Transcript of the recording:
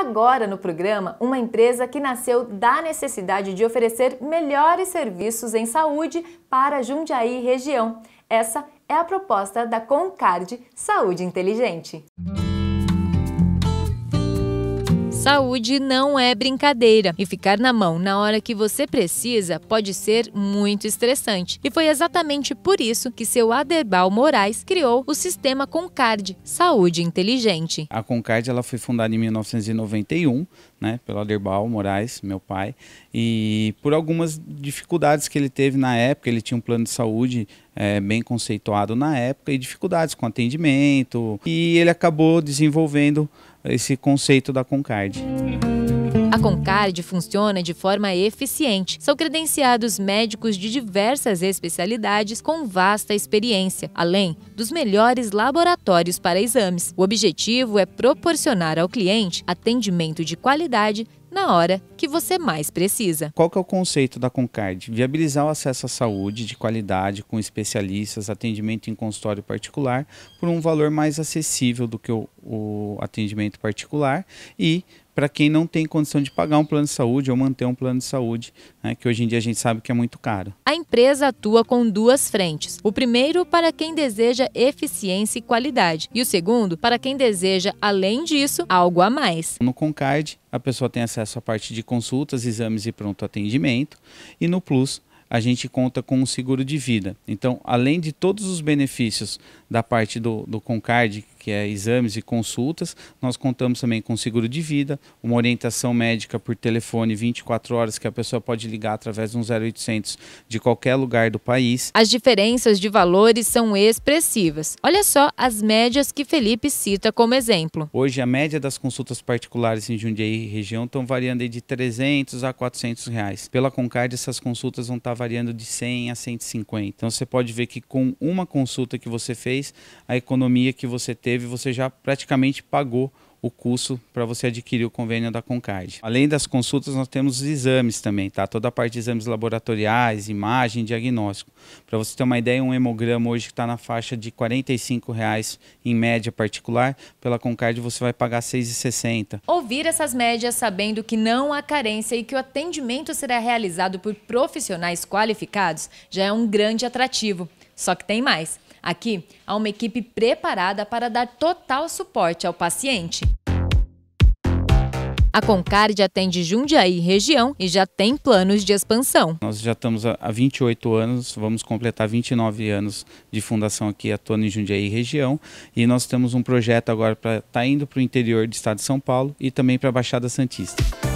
Agora no programa, uma empresa que nasceu da necessidade de oferecer melhores serviços em saúde para Jundiaí e região. Essa é a proposta da Concard Saúde Inteligente. Música saúde não é brincadeira e ficar na mão na hora que você precisa pode ser muito estressante. E foi exatamente por isso que seu Aderbal Moraes criou o sistema Concard Saúde Inteligente. A Concard ela foi fundada em 1991, né, pelo Aderbal Moraes, meu pai, e por algumas dificuldades que ele teve na época, ele tinha um plano de saúde é, bem conceituado na época e dificuldades com atendimento, e ele acabou desenvolvendo esse conceito da Concard. A Concard funciona de forma eficiente. São credenciados médicos de diversas especialidades com vasta experiência, além dos melhores laboratórios para exames. O objetivo é proporcionar ao cliente atendimento de qualidade na hora que você mais precisa. Qual que é o conceito da Concard? Viabilizar o acesso à saúde de qualidade com especialistas, atendimento em consultório particular por um valor mais acessível do que o, o atendimento particular e para quem não tem condição de pagar um plano de saúde ou manter um plano de saúde, né, que hoje em dia a gente sabe que é muito caro. A empresa atua com duas frentes. O primeiro para quem deseja eficiência e qualidade, e o segundo para quem deseja, além disso, algo a mais. No Concard, a pessoa tem acesso à parte de consultas, exames e pronto atendimento, e no Plus, a gente conta com um seguro de vida. Então, além de todos os benefícios da parte do, do Concard, que é exames e consultas. Nós contamos também com seguro de vida, uma orientação médica por telefone 24 horas que a pessoa pode ligar através de um 0800 de qualquer lugar do país. As diferenças de valores são expressivas. Olha só as médias que Felipe cita como exemplo. Hoje a média das consultas particulares em Jundiaí e região estão variando de 300 a 400 reais. Pela Concard essas consultas vão estar tá variando de 100 a 150. Então você pode ver que com uma consulta que você fez, a economia que você teve teve, você já praticamente pagou o custo para você adquirir o convênio da Concard. Além das consultas, nós temos os exames também, tá? Toda a parte de exames laboratoriais, imagem, diagnóstico. Para você ter uma ideia, um hemograma hoje que está na faixa de R$ reais em média particular, pela Concard você vai pagar R$ 6,60. Ouvir essas médias sabendo que não há carência e que o atendimento será realizado por profissionais qualificados já é um grande atrativo. Só que tem mais. Aqui há uma equipe preparada para dar total suporte ao paciente. A Concard atende Jundiaí região e já tem planos de expansão. Nós já estamos há 28 anos, vamos completar 29 anos de fundação aqui atuando em Jundiaí região e nós temos um projeto agora para estar tá indo para o interior do estado de São Paulo e também para a Baixada Santista.